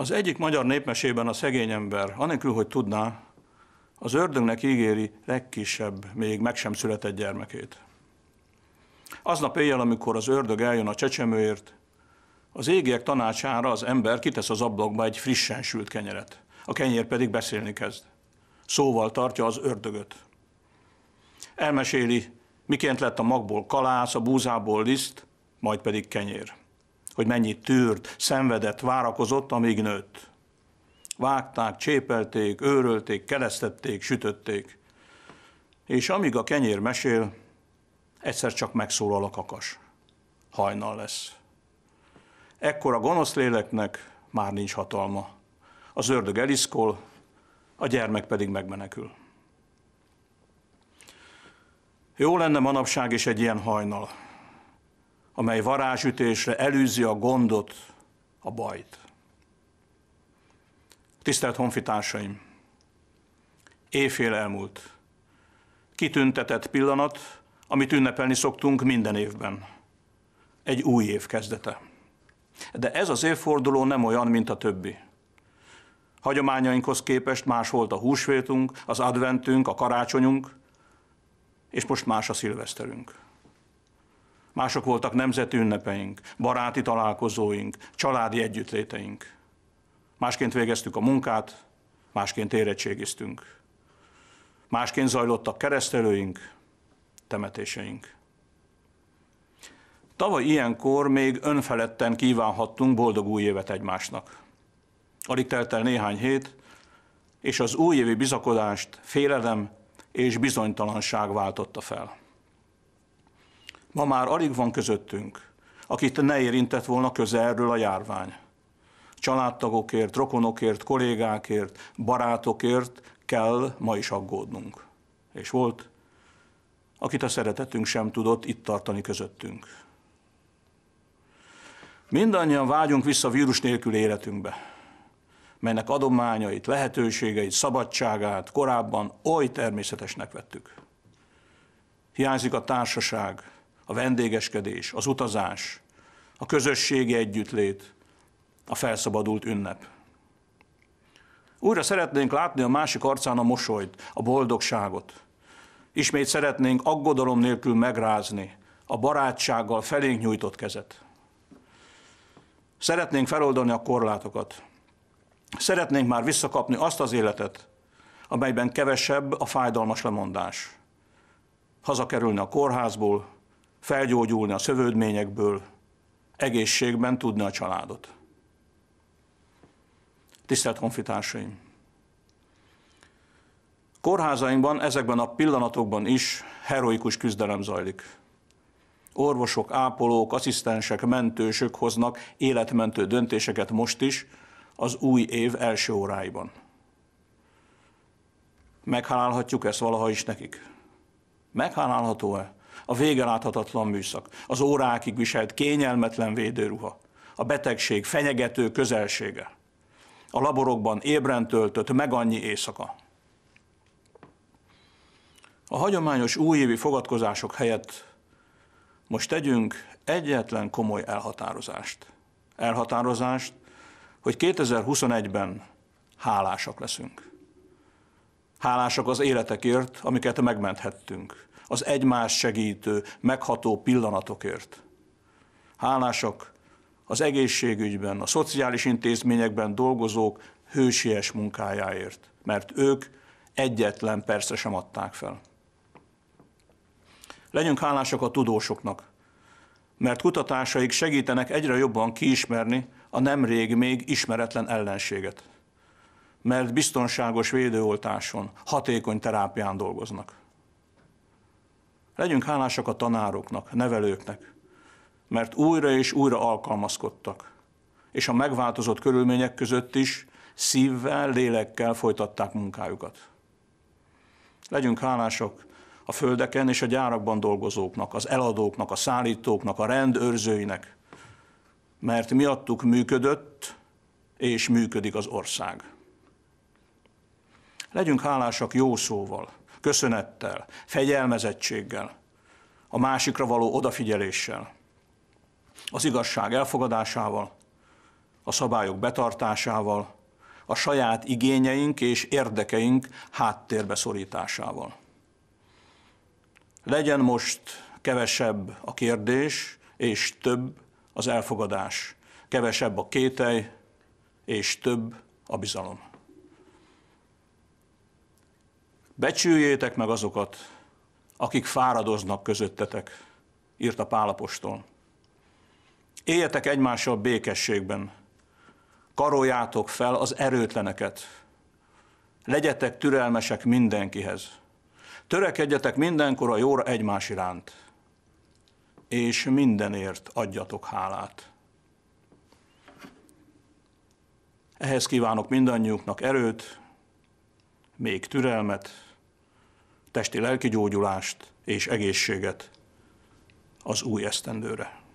Az egyik magyar népmesében a szegény ember, anélkül, hogy tudná, az ördögnek ígéri legkisebb, még meg sem született gyermekét. Aznap éjjel, amikor az ördög eljön a csecsemőért, az égiek tanácsára az ember kitesz az ablakba egy frissen sült kenyeret. A kenyér pedig beszélni kezd. Szóval tartja az ördögöt. Elmeséli, miként lett a magból kalász, a búzából liszt, majd pedig kenyér hogy mennyit tűrt, szenvedett, várakozott, amíg nőtt. Vágták, csépelték, őrölték, keresztették, sütötték. És amíg a kenyér mesél, egyszer csak megszólal a kakas. Hajnal lesz. Ekkor a gonosz léleknek már nincs hatalma. Az ördög eliszkol, a gyermek pedig megmenekül. Jó lenne manapság is egy ilyen hajnal amely varázsütésre elűzi a gondot, a bajt. Tisztelt honfitársaim! Éjfél elmúlt. Kitüntetett pillanat, amit ünnepelni szoktunk minden évben. Egy új év kezdete. De ez az évforduló nem olyan, mint a többi. Hagyományainkhoz képest más volt a húsvétunk, az adventünk, a karácsonyunk, és most más a szilveszterünk. Mások voltak nemzeti ünnepeink, baráti találkozóink, családi együttléteink. Másként végeztük a munkát, másként érettségiztünk. Másként zajlottak keresztelőink, temetéseink. Tavaly ilyenkor még önfeledten kívánhattunk boldog új évet egymásnak. Alig telt el néhány hét, és az újévi bizakodást félelem és bizonytalanság váltotta fel. Ma már alig van közöttünk, akit ne érintett volna közelről a járvány. Családtagokért, rokonokért, kollégákért, barátokért kell ma is aggódnunk. És volt, akit a szeretetünk sem tudott itt tartani közöttünk. Mindannyian vágyunk vissza vírus nélkül életünkbe, melynek adományait, lehetőségeit, szabadságát korábban oly természetesnek vettük. Hiányzik a társaság, a vendégeskedés, az utazás, a közösségi együttlét, a felszabadult ünnep. Újra szeretnénk látni a másik arcán a mosolyt, a boldogságot. Ismét szeretnénk aggodalom nélkül megrázni a barátsággal felénk nyújtott kezet. Szeretnénk feloldani a korlátokat. Szeretnénk már visszakapni azt az életet, amelyben kevesebb a fájdalmas lemondás. Hazakerülni a kórházból, felgyógyulni a szövődményekből, egészségben tudni a családot. Tisztelt honfitársaim! Kórházainkban ezekben a pillanatokban is heroikus küzdelem zajlik. Orvosok, ápolók, asszisztensek, mentősök hoznak életmentő döntéseket most is, az új év első óráiban. Meghálálhatjuk ezt valaha is nekik? Meghálálható-e? a végeláthatatlan műszak, az órákig viselt kényelmetlen védőruha, a betegség fenyegető közelsége, a laborokban ébren töltött meg annyi éjszaka. A hagyományos újévi fogadkozások helyett most tegyünk egyetlen komoly elhatározást. Elhatározást, hogy 2021-ben hálásak leszünk. Hálásak az életekért, amiket megmenthettünk az egymás segítő, megható pillanatokért. Hálásak az egészségügyben, a szociális intézményekben dolgozók hősies munkájáért, mert ők egyetlen persze sem adták fel. Legyünk hálásak a tudósoknak, mert kutatásaik segítenek egyre jobban kiismerni a nemrég még ismeretlen ellenséget. Mert biztonságos védőoltáson, hatékony terápián dolgoznak. Legyünk hálásak a tanároknak, nevelőknek, mert újra és újra alkalmazkodtak, és a megváltozott körülmények között is szívvel, lélekkel folytatták munkájukat. Legyünk hálások a földeken és a gyárakban dolgozóknak, az eladóknak, a szállítóknak, a rendőrzőinek, mert miattuk működött és működik az ország. Legyünk hálásak jó szóval, köszönettel, fegyelmezettséggel, a másikra való odafigyeléssel, az igazság elfogadásával, a szabályok betartásával, a saját igényeink és érdekeink háttérbe szorításával. Legyen most kevesebb a kérdés, és több az elfogadás, kevesebb a kételj, és több a bizalom. Becsüljétek meg azokat, akik fáradoznak közöttetek, írta Pálapostól. Éljetek egymással békességben, karoljátok fel az erőtleneket, legyetek türelmesek mindenkihez, törekedjetek mindenkor a jóra egymás iránt, és mindenért adjatok hálát. Ehhez kívánok mindannyiuknak erőt, még türelmet, testi-lelki gyógyulást és egészséget az új esztendőre.